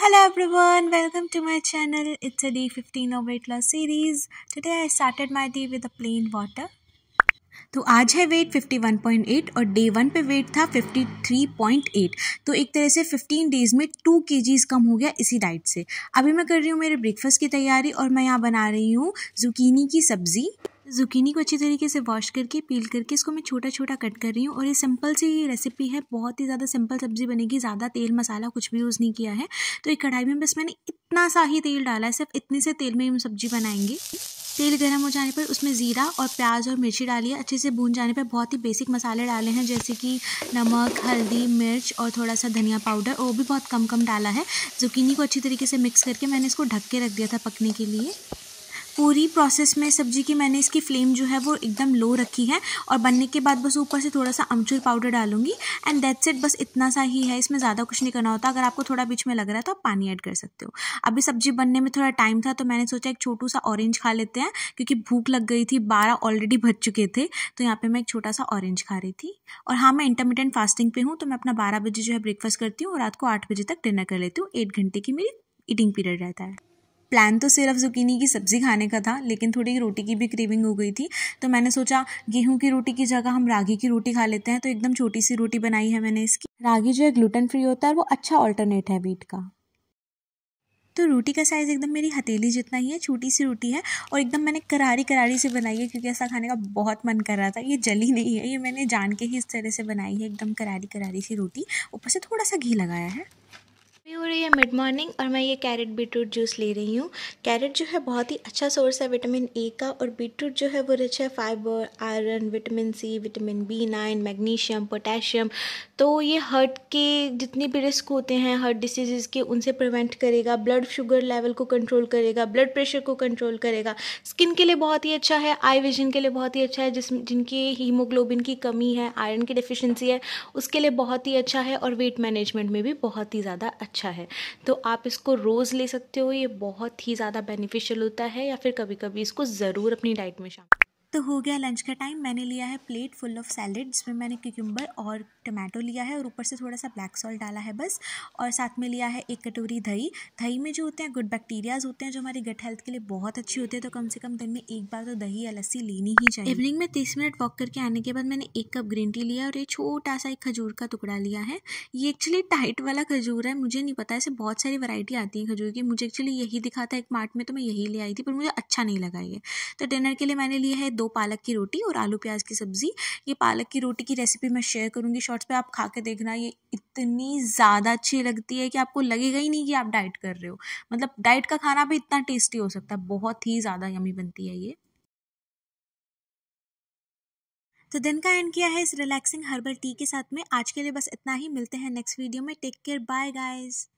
Hello everyone, welcome to my channel. It's a day 15 of weight loss series. Today I started my day with a plain water. तो आज है wait 51.8 और day one पे wait था 53.8 तो एक तरह से 15 डेज में 2 के कम हो गया इसी डाइट से अभी मैं कर रही हूँ मेरे ब्रेकफास्ट की तैयारी और मैं यहाँ बना रही हूँ जुकीनी की सब्ज़ी जुकीनी को अच्छी तरीके से वॉश करके पील करके इसको मैं छोटा छोटा कट कर रही हूँ और ये सिंपल सी ये रेसिपी है बहुत ही ज़्यादा सिंपल सब्ज़ी बनेगी ज़्यादा तेल मसाला कुछ भी यूज़ नहीं किया है तो एक कढ़ाई में बस मैंने इतना सा ही तेल डाला है सिर्फ इतने से तेल में हम सब्ज़ी बनाएंगे तेल गर्म हो जाने पर उसमें ज़ीरा और प्याज और मिर्ची डालिए अच्छे से भून जाने पर बहुत ही बेसिक मसाले डाले हैं जैसे कि नमक हल्दी मिर्च और थोड़ा सा धनिया पाउडर वो भी बहुत कम कम डाला है जुकीनी को अच्छी तरीके से मिक्स करके मैंने इसको ढक के रख दिया था पकने के लिए पूरी प्रोसेस में सब्जी की मैंने इसकी फ्लेम जो है वो एकदम लो रखी है और बनने के बाद बस ऊपर से थोड़ा सा अमचूर पाउडर डालूंगी एंड दैट सेट बस इतना सा ही है इसमें ज़्यादा कुछ नहीं करना होता अगर आपको थोड़ा बीच में लग रहा है तो आप पानी ऐड कर सकते हो अभी सब्जी बनने में थोड़ा टाइम था तो मैंने सोचा एक छोटू सा ऑरेंज खा लेते हैं क्योंकि भूख लग गई थी बारह ऑलरेडी भर चुके थे तो यहाँ पर मैं एक छोटा सा ऑरेंज खा रही थी और हाँ मैं इंटरमीडियंट फास्टिंग पे हूँ तो मैं अपना बारह बजे जो है ब्रेकफास्ट करती हूँ और रात को आठ बजे तक डिनर कर लेती हूँ एट घंटे की मेरी ईटिंग पीरियड रहता है प्लान तो सिर्फ जुकीनी की सब्ज़ी खाने का था लेकिन थोड़ी रोटी की भी क्रेविंग हो गई थी तो मैंने सोचा गेहूँ की रोटी की जगह हम रागी की रोटी खा लेते हैं तो एकदम छोटी सी रोटी बनाई है मैंने इसकी रागी जो है ग्लूटन फ्री होता है वो अच्छा ऑल्टरनेट है बीट का तो रोटी का साइज़ एकदम मेरी हथेली जितना ही है छोटी सी रोटी है और एकदम मैंने करारी करारी से बनाई है क्योंकि ऐसा खाने का बहुत मन कर रहा था ये जली नहीं है ये मैंने जान के ही इस तरह से बनाई है एकदम करारी करारी सी रोटी ऊपर से थोड़ा सा घी लगाया है रही है मिड मॉर्निंग और मैं ये कैरेट बीटरूट जूस ले रही हूँ कैरेट जो है बहुत ही अच्छा सोर्स है विटामिन ए का और बीटरूट जो है वो रिच है fibre iron vitamin C vitamin B nine magnesium potassium तो ये हार्ट के जितने भी रिस्क होते हैं हार्ट डिसीजेज़ के उनसे प्रिवेंट करेगा ब्लड शुगर लेवल को कंट्रोल करेगा ब्लड प्रेशर को कंट्रोल करेगा स्किन के लिए बहुत ही अच्छा है आई विजन के लिए बहुत ही अच्छा है जिस जिनकी हीमोग्लोबिन की कमी है आयरन की डिफिशेंसी है उसके लिए बहुत ही अच्छा है और वेट मैनेजमेंट में भी बहुत ही ज़्यादा अच्छा है है तो आप इसको रोज़ ले सकते हो ये बहुत ही ज़्यादा बेनिफिशियल होता है या फिर कभी कभी इसको ज़रूर अपनी डाइट में शामिल तो हो गया लंच का टाइम मैंने लिया है प्लेट फुल ऑफ सैलड जिसमें मैंने क्यूक्यूम्बर और टमाटो लिया है और ऊपर से थोड़ा सा ब्लैक सॉल्ट डाला है बस और साथ में लिया है एक कटोरी दही दही में जो होते हैं गुड बैक्टीरियाज होते हैं जो हमारी गट हेल्थ के लिए बहुत अच्छी होती है तो कम से कम दिन में एक बार तो दही या लस्सी लेनी ही चाहिए इवनिंग में तीस मिनट वॉक करके आने के बाद मैंने एक कप ग्रीन टी लिया और ये छोटा सा एक खजूर का टुकड़ा लिया है ये एक्चुअली टाइट वाला खजूर है मुझे नहीं पता ऐसे बहुत सारी वैरायटी आती है खजूर की मुझे एक्चुअली यही दिखा था एक मार्ट में तो मैं यही ले आई थी पर मुझे अच्छा नहीं लगा ये तो डिनर के लिए मैंने लिया है दो पालक की रोटी और आलू प्याज की सब्ज़ी ये पालक की रोटी की रेसिपी मैं शेयर करूँगी शॉर्ट्स पे आप खा के देखना ये इतनी ज़्यादा अच्छी लगती है कि आपको लगेगा ही नहीं कि आप डाइट कर रहे हो मतलब डाइट का खाना भी इतना टेस्टी हो सकता है बहुत ही ज़्यादा यमी बनती है ये तो दिन का एंड किया है इस रिलैक्सिंग हर्बल टी के साथ में आज के लिए बस इतना ही मिलते हैं नेक्स्ट वीडियो में टेक केयर बाय गाइज़